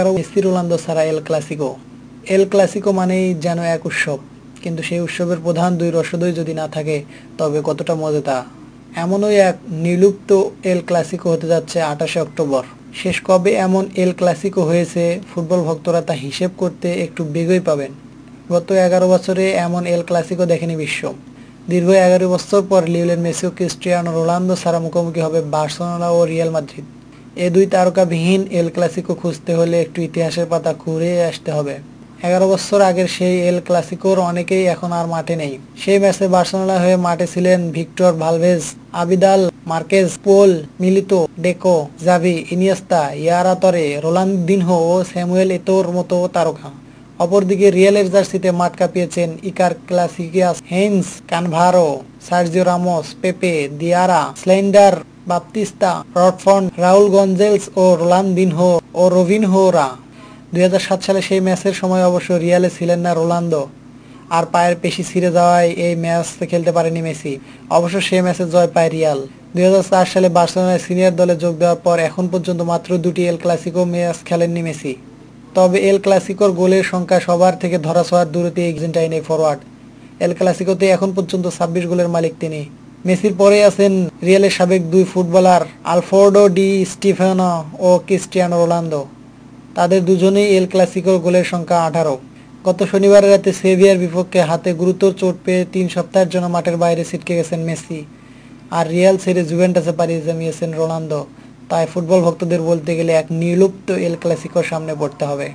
এগারো Messi Ronaldo ছাড়া El Clasico El Clasico মানেই যেন এক উৎসব কিন্তু সেই উৎসবের প্রধান দুই রসদই যদি না থাকে তবে কতটা মজা তা এমনই এক নিলুপ্ত এল ক্লাসিকো হতে যাচ্ছে আঠাশে অক্টোবর শেষ কবে এমন এল ক্লাসিকো হয়েছে ফুটবল ভক্তরা তা হিসেব করতে একটু বেগই পাবেন গত এগারো বছরে এমন এল ক্লাসিকো দেখেনি বিশ্ব দীর্ঘ এগারো বছর পর লিওলেন মেসিও ক্রিস্টিয়ানো রোনালদো সারা মুখোমুখি হবে বার্সেলোনা ও রিয়াল মাদ্রিদ এ দুই তারকাবিহীন এল ক্লাসিকো খুঁজতে হলে একটু ইতিহাসের পাতা ঘুরে আসতে হবে এগারো বছর আগের সেই এল ক্লাসিকোর অনেকেই এখন আর মাঠে নেই সেই ম্যাচে বার্সেলোনা হয়ে মাঠে ছিলেন Victor Valdes Abidal Marquez Puyol Milito Deco Xavi Iniesta Yaya Toure দিনহো ও স্যামুয়েল এতোর মতো তারকা অপরদিকে রিয়ালের জার্সিতে মাঠ কাঁপিয়েছেন Iker Casillas Heinze Cannavaro Sergio Ramos Pepe Diarra Sneijder Baptista রডফন রাহুল গঞ্জেলস ও দিনহো ও রবিনহোরা দুই সালে সেই ম্যাচের সময় অবশ্য রিয়ালে ছিলেন না রোলান্দো আর পায়ের পেশি ছিঁড়ে যাওয়ায় এই ম্যাচ খেলতে পারেনি মেসি অবশ্য সে ম্যাচে জয় পায় রিয়াল দুই সালে বার্সেলোনায় সিনিয়র দলে যোগ দেওয়ার পর এখন পর্যন্ত মাত্র দুটি এল ক্লাসিকো ম্যাচ খেলেননি মেসি তবে এল ক্লাসিকোর গোলের সংখ্যা সবার থেকে ধরা ছোঁয়ার দূরতে আর্জেন্টাইন এই ফরওয়ার্ড এল ক্লাসিকোতে এখন পর্যন্ত ছাব্বিশ গোলের মালিক তিনি মেসির পরে আছেন রিয়ালের সাবেক দুই ফুটবলার আলফোর্ডো ডি স্টিফানো ও ক্রিস্টিয়ানো রোনালদো তাদের দুজনেই এল ক্লাসিকোর গোলের সংখ্যা আঠারো গত শনিবার রাতে সেভিয়ার বিপক্ষে হাতে গুরুতর চোট পেয়ে তিন সপ্তাহের জন্য মাঠের বাইরে ছিটকে গেছেন মেসি আর রিয়াল ছেড়ে জুভেন্টাসে পাড়ি জমিয়েছেন রোনালদো তাই ফুটবল ভক্তদের বলতে গেলে এক নিলুপ্ত এল ক্লাসিকোর সামনে পড়তে হবে